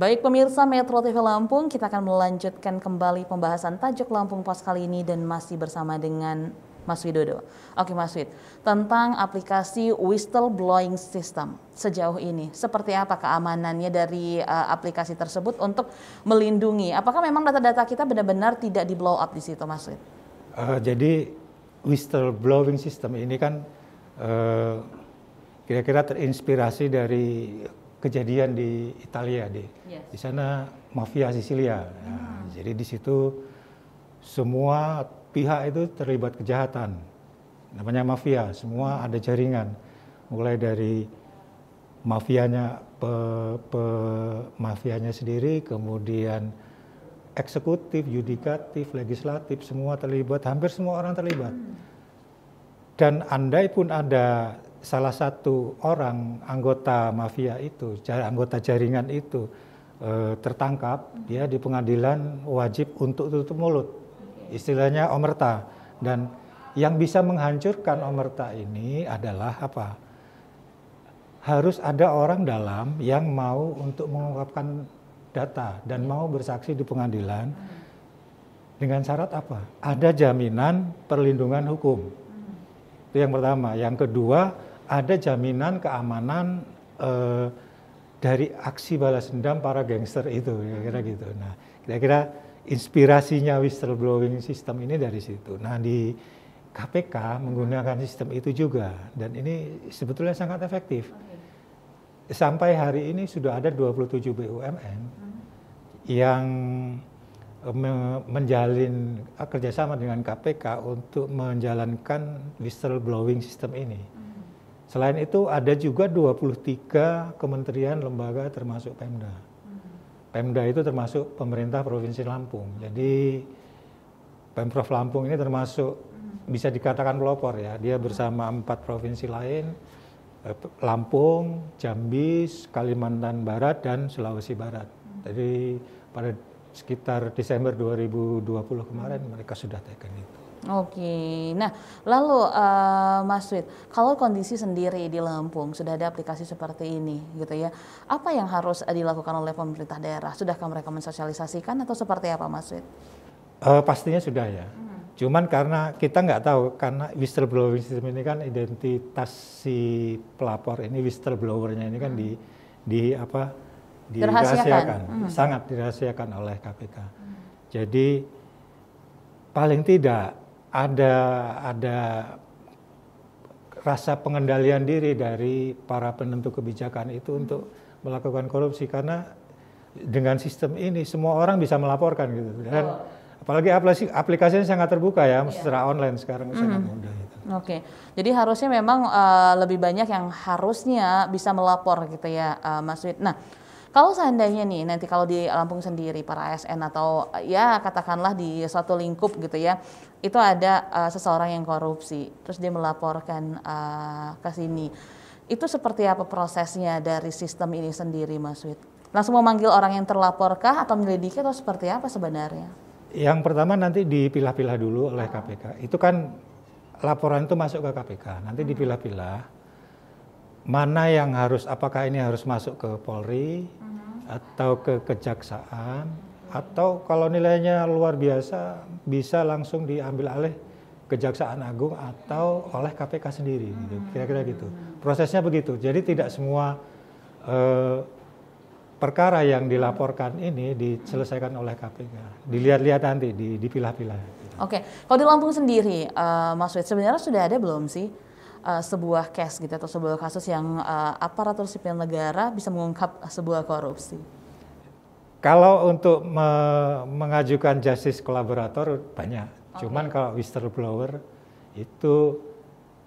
Baik pemirsa Metro TV Lampung, kita akan melanjutkan kembali pembahasan tajuk Lampung Pos kali ini dan masih bersama dengan Mas Widodo. Oke Mas Wid, tentang aplikasi whistleblowing system sejauh ini, seperti apa keamanannya dari uh, aplikasi tersebut untuk melindungi? Apakah memang data-data kita benar-benar tidak di blow up di situ Mas Wid? Uh, jadi whistleblowing system ini kan uh, eh, kira -kira terinspirasi dari kejadian di Italia di yes. di sana mafia Sicilia Nah, ah. Jadi di situ semua pihak itu terlibat kejahatan. Namanya mafia, semua hmm. ada jaringan. Mulai dari mafianya pe, pe mafianya sendiri, kemudian eksekutif, yudikatif, legislatif, semua terlibat, hampir semua orang terlibat. Hmm. Dan andai pun ada salah satu orang anggota mafia itu, anggota jaringan itu e, tertangkap, dia di pengadilan wajib untuk tutup mulut. Istilahnya omerta. Dan yang bisa menghancurkan omerta ini adalah apa? Harus ada orang dalam yang mau untuk mengungkapkan data dan mau bersaksi di pengadilan hmm. dengan syarat apa? Ada jaminan perlindungan hukum. Hmm. Itu yang pertama. Yang kedua, ada jaminan keamanan eh, dari aksi balas dendam para gangster itu kira-kira hmm. gitu. Nah, kira-kira inspirasinya whistleblowing sistem ini dari situ. Nah, di KPK menggunakan sistem itu juga dan ini sebetulnya sangat efektif. Sampai hari ini sudah ada 27 BUMN hmm. yang eh, menjalin eh, kerjasama dengan KPK untuk menjalankan whistleblowing sistem ini Selain itu ada juga 23 kementerian lembaga termasuk Pemda. Hmm. Pemda itu termasuk pemerintah Provinsi Lampung. Jadi Pemprov Lampung ini termasuk hmm. bisa dikatakan pelopor ya. Dia bersama empat provinsi lain, eh, Lampung, Jambi, Kalimantan Barat, dan Sulawesi Barat. Hmm. Jadi pada sekitar Desember 2020 kemarin mereka sudah tekan itu. Oke, nah lalu uh, Mas Wid, kalau kondisi sendiri di Lampung sudah ada aplikasi seperti ini, gitu ya, apa yang harus dilakukan oleh pemerintah daerah? Sudahkah mereka mensosialisasikan atau seperti apa, Mas Wid? Uh, pastinya sudah ya. Hmm. Cuman karena kita nggak tahu, karena whistleblowing system ini kan identitas si pelapor ini whistleblowernya ini kan hmm. di di apa dirahasiakan, dirahasiakan. Hmm. sangat dirahasiakan oleh KPK. Hmm. Jadi paling tidak ada ada rasa pengendalian diri dari para penentu kebijakan itu untuk melakukan korupsi karena dengan sistem ini semua orang bisa melaporkan gitu dan oh. apalagi aplikasi aplikasinya sangat terbuka ya yeah. secara online sekarang hmm. sangat mudah gitu. Oke. Okay. Jadi harusnya memang uh, lebih banyak yang harusnya bisa melapor gitu ya uh, Mas Wid. Nah, kalau seandainya nih nanti kalau di Lampung sendiri para ASN atau ya katakanlah di suatu lingkup gitu ya, itu ada uh, seseorang yang korupsi, terus dia melaporkan uh, ke sini. Itu seperti apa prosesnya dari sistem ini sendiri Mas Wid? Langsung memanggil orang yang terlaporkah atau menyelidiki atau seperti apa sebenarnya? Yang pertama nanti dipilah-pilah dulu oleh KPK. Itu kan laporan itu masuk ke KPK, nanti dipilah-pilah mana yang harus apakah ini harus masuk ke Polri uh atau ke kejaksaan atau kalau nilainya luar biasa bisa langsung diambil alih kejaksaan agung atau oleh KPK sendiri gitu mhm. kira-kira gitu prosesnya begitu jadi tidak semua eh, perkara yang dilaporkan ini diselesaikan oleh KPK dilihat-lihat nanti dipilah-pilah. Oke, Oke, kalau di Lampung sendiri, uh, Mas Wid, sebenarnya sudah ada belum sih uh, sebuah case gitu atau sebuah kasus yang uh, aparatur sipil negara bisa mengungkap sebuah korupsi? Kalau untuk me mengajukan justice kolaborator banyak, okay. cuman kalau whistleblower itu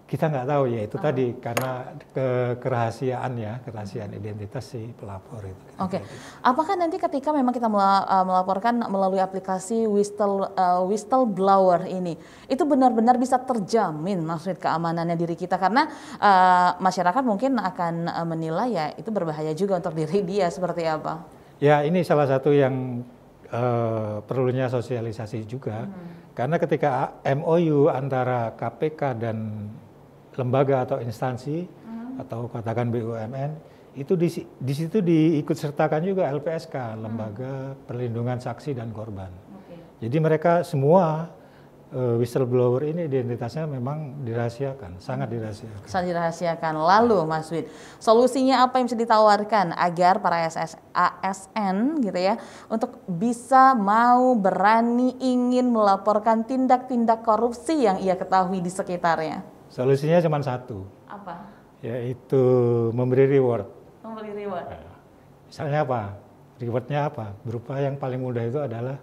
kita nggak tahu ya itu oh. tadi ah. karena ke kerahasiaan ya kerahasiaan identitas si pelapor itu. Oke, okay. apakah nanti ketika memang kita eh, melaporkan melalui aplikasi whistle uh, whistleblower ini itu benar-benar bisa terjamin maksud keamanannya diri kita karena uh, masyarakat mungkin akan menilai ya itu berbahaya juga untuk diri dia seperti apa? Ya ini salah satu yang uh, perlunya sosialisasi juga. Hmm. Karena ketika MOU antara KPK dan lembaga atau instansi hmm. atau katakan BUMN itu di, di situ diikut sertakan juga LPSK hmm. lembaga hmm. perlindungan saksi dan korban. Okay. Jadi mereka semua uh, whistleblower ini identitasnya memang dirahasiakan, sangat hmm. dirahasiakan. Sangat dirahasiakan. Lalu Mas Wid, solusinya apa yang bisa ditawarkan agar para SS, ASN gitu ya untuk bisa mau berani ingin melaporkan tindak-tindak korupsi yang ia ketahui di sekitarnya? Solusinya cuma satu. Apa? Yaitu memberi reward. Memberi reward. Ya. misalnya apa? Rewardnya apa? Berupa yang paling mudah itu adalah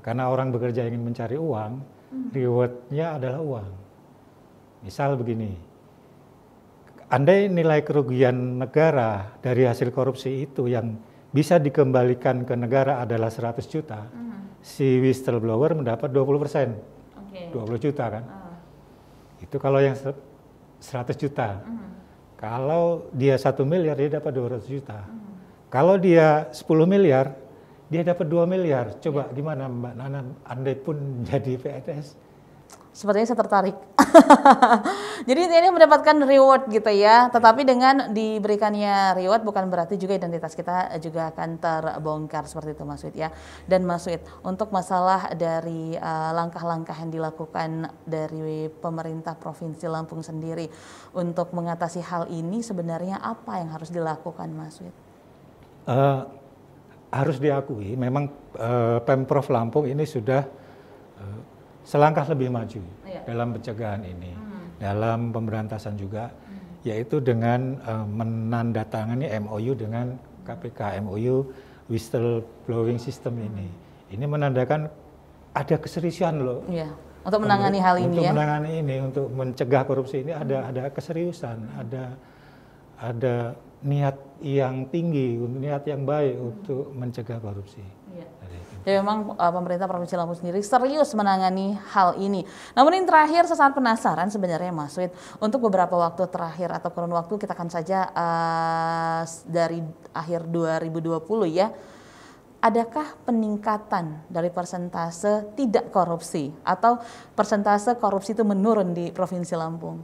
karena orang bekerja ingin mencari uang, hmm. rewardnya adalah uang. Misal begini, andai nilai kerugian negara dari hasil korupsi itu yang bisa dikembalikan ke negara adalah 100 juta, hmm. si whistleblower mendapat 20 persen. Okay. 20 juta kan. Uh itu kalau yang 100 juta. Mm. -hmm. Kalau dia 1 miliar dia dapat 200 juta. Mm. -hmm. Kalau dia 10 miliar dia dapat 2 miliar. Coba yeah. gimana Mbak Nana andai pun jadi PNS? Sepertinya saya tertarik Jadi ini mendapatkan reward gitu ya. Tetapi dengan diberikannya reward bukan berarti juga identitas kita juga akan terbongkar seperti itu Mas Wid ya. Dan Mas Wid, untuk masalah dari langkah eh, langkah-langkah yang dilakukan dari pemerintah Provinsi Lampung sendiri untuk mengatasi hal ini sebenarnya apa yang harus dilakukan Mas Wid? Uh, harus diakui memang uh, Pemprov Lampung ini sudah uh, selangkah lebih maju ya. dalam pencegahan ini, hmm. dalam pemberantasan juga, hmm. yaitu dengan uh, menandatangani MOU dengan KPK, MOU whistleblowing system ini. Ini menandakan ada keseriusan loh. Ya. Untuk menangani hal ini untuk ya. Untuk menangani ini, untuk mencegah korupsi ini ada hmm. ada keseriusan, ada ada niat yang tinggi, niat yang baik hmm. untuk mencegah korupsi. Ya memang uh, pemerintah Provinsi Lampung sendiri serius menangani hal ini. Namun yang terakhir sesaat penasaran sebenarnya Mas Wid, untuk beberapa waktu terakhir atau kurun waktu kita akan saja uh, dari akhir 2020 ya, adakah peningkatan dari persentase tidak korupsi atau persentase korupsi itu menurun di Provinsi Lampung?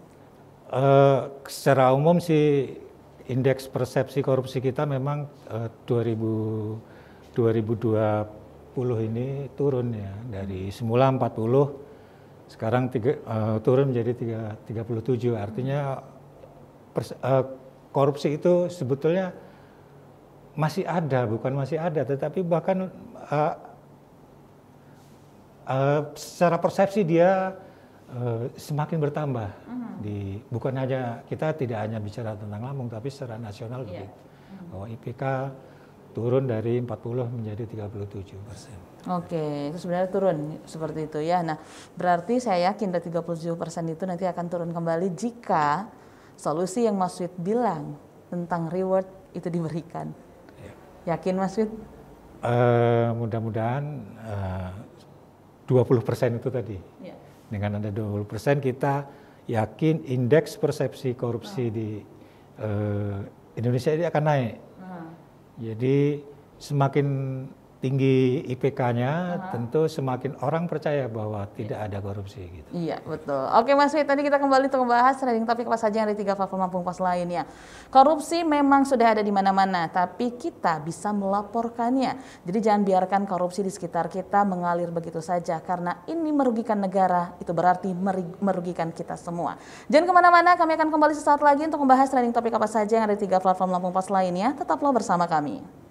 Uh, secara umum sih indeks persepsi korupsi kita memang uh, 2000, 2020 ini turun ya dari semula 40 sekarang tiga, uh, turun menjadi 3, 37 artinya pers, uh, korupsi itu sebetulnya masih ada bukan masih ada tetapi bahkan uh, uh, secara persepsi dia uh, semakin bertambah uh mm-hmm. -huh. di bukan hanya kita tidak hanya bicara tentang Lampung tapi secara nasional yeah. Iya. begitu mm-hmm. bahwa IPK turun dari 40 menjadi 37 persen. Oke, itu sebenarnya turun seperti itu ya. Nah, berarti saya yakin dari 37 persen itu nanti akan turun kembali jika solusi yang Mas Wid bilang tentang reward itu diberikan. Ya. Yakin Mas Wid? Uh, Mudah-mudahan eh, uh, 20 persen itu tadi. Ya. Dengan ada 20 persen kita yakin indeks persepsi korupsi oh. di uh, Indonesia ini akan naik jadi semakin tinggi IPK-nya, uh-huh. tentu semakin orang percaya bahwa tidak ada korupsi. Gitu. Iya betul. Oke Mas Fit, tadi kita kembali untuk membahas trending topik apa saja yang ada di tiga platform Lampung pas lainnya. Korupsi memang sudah ada di mana-mana, tapi kita bisa melaporkannya. Jadi jangan biarkan korupsi di sekitar kita mengalir begitu saja, karena ini merugikan negara, itu berarti merugikan kita semua. Jangan kemana-mana, kami akan kembali sesaat lagi untuk membahas trending topik apa saja yang ada di tiga platform Lampung pas lainnya. Tetaplah bersama kami.